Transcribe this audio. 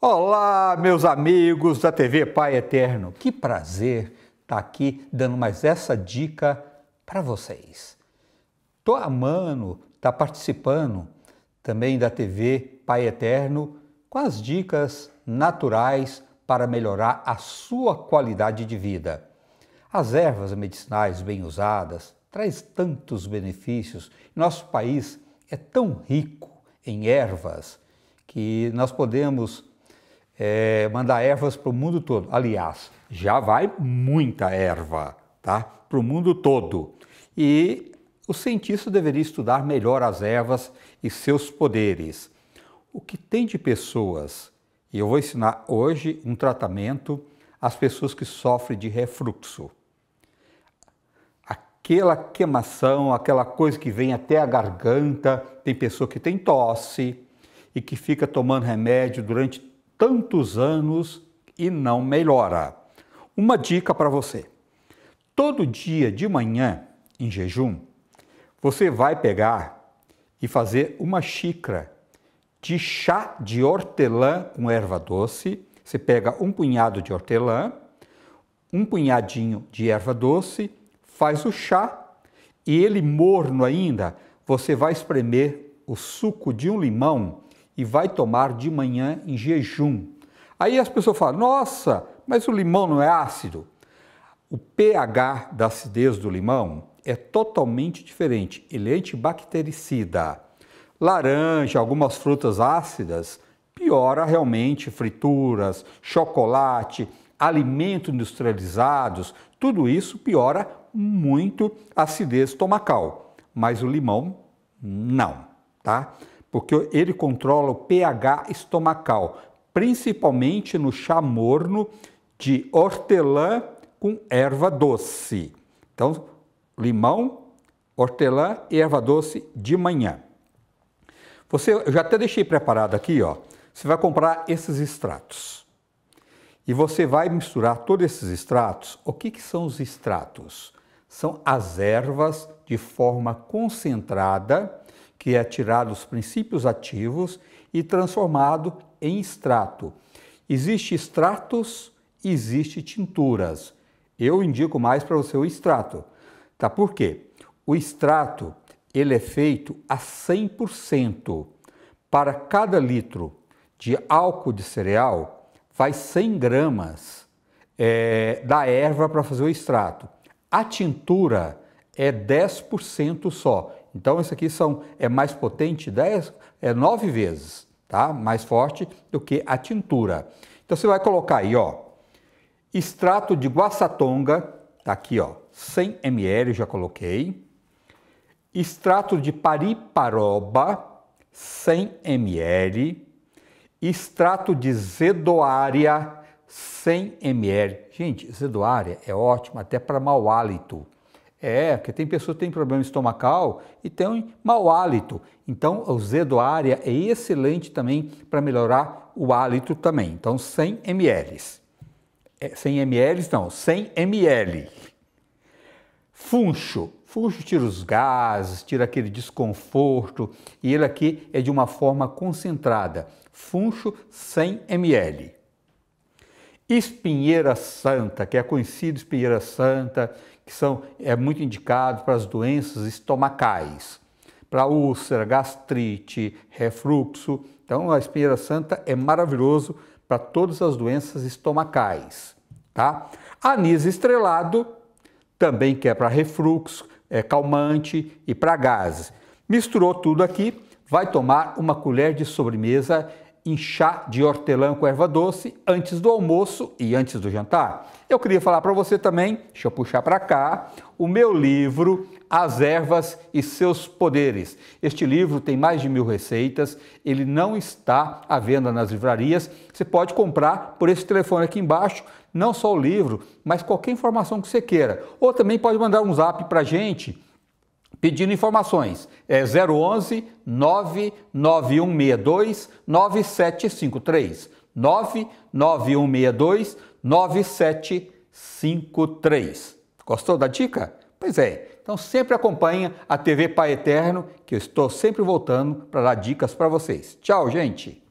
Olá, meus amigos da TV Pai Eterno. Que prazer estar tá aqui dando mais essa dica para vocês. Tô amando tá participando também da TV Pai Eterno com as dicas naturais para melhorar a sua qualidade de vida. As ervas medicinais bem usadas traz tantos benefícios. Nosso país é tão rico em ervas que nós podemos é, mandar ervas para o mundo todo. Aliás, já vai muita erva tá? para o mundo todo. E o cientista deveria estudar melhor as ervas e seus poderes. O que tem de pessoas, e eu vou ensinar hoje um tratamento às pessoas que sofrem de refluxo. Aquela queimação, aquela coisa que vem até a garganta, tem pessoa que tem tosse e que fica tomando remédio durante tantos anos e não melhora. Uma dica para você: todo dia de manhã, em jejum, você vai pegar e fazer uma xícara de chá de hortelã com erva doce. Você pega um punhado de hortelã, um punhadinho de erva doce, faz o chá e ele morno ainda, você vai espremer o suco de um limão e vai tomar de manhã em jejum. Aí as pessoas falam: nossa, mas o limão não é ácido. O pH da acidez do limão é totalmente diferente. Ele é antibactericida. Laranja, algumas frutas ácidas, piora realmente frituras, chocolate, alimentos industrializados, tudo isso piora muito a acidez estomacal. Mas o limão, não, tá? porque ele controla o pH estomacal, principalmente no chá morno de hortelã com erva doce. Então, limão, hortelã e erva doce de manhã. Você, eu já até deixei preparado aqui, ó. Você vai comprar esses extratos. E você vai misturar todos esses extratos. O que, que são os extratos? São as ervas de forma concentrada que é tirado dos princípios ativos e transformado em extrato. Existem extratos e tinturas. Eu indico mais para você o extrato. Tá? Por quê? O extrato ele é feito a 100%. Para cada litro de álcool de cereal, vai 100 gramas é, da erva para fazer o extrato. A tintura é 10% só. Então isso aqui são, é mais potente 10, é 9 vezes, tá? Mais forte do que a tintura. Então você vai colocar aí, ó, extrato de guaçatonga, tá aqui, ó, 100 ml já coloquei. Extrato de pariparoba, 100 ml. Extrato de zedoária, 100 ml. Gente, zedoária é ótimo até para mau hálito. É, porque tem pessoas que têm problema estomacal e têm mau hálito. Então, o zedo doária é excelente também para melhorar o hálito também. Então, 100 ml. É, 100 ml não, 100 ml. Funcho. Funcho tira os gases, tira aquele desconforto e ele aqui é de uma forma concentrada. Funcho 100 ml. Espinheira Santa, que é conhecido Espinheira Santa, que são, é muito indicado para as doenças estomacais, para úlcera, gastrite, refluxo. Então, a espinheira santa é maravilhoso para todas as doenças estomacais, tá? Anis estrelado também que é para refluxo, é calmante e para gases. Misturou tudo aqui, vai tomar uma colher de sobremesa em chá de hortelã com erva doce antes do almoço e antes do jantar. Eu queria falar para você também, deixa eu puxar para cá, o meu livro As Ervas e Seus Poderes. Este livro tem mais de mil receitas, ele não está à venda nas livrarias. Você pode comprar por esse telefone aqui embaixo, não só o livro, mas qualquer informação que você queira. Ou também pode mandar um zap para a gente, pedindo informações. É 011 99162 9753. 99162 9753. Gostou da dica? Pois é. Então sempre acompanha a TV Pai Eterno, que eu estou sempre voltando para dar dicas para vocês. Tchau, gente.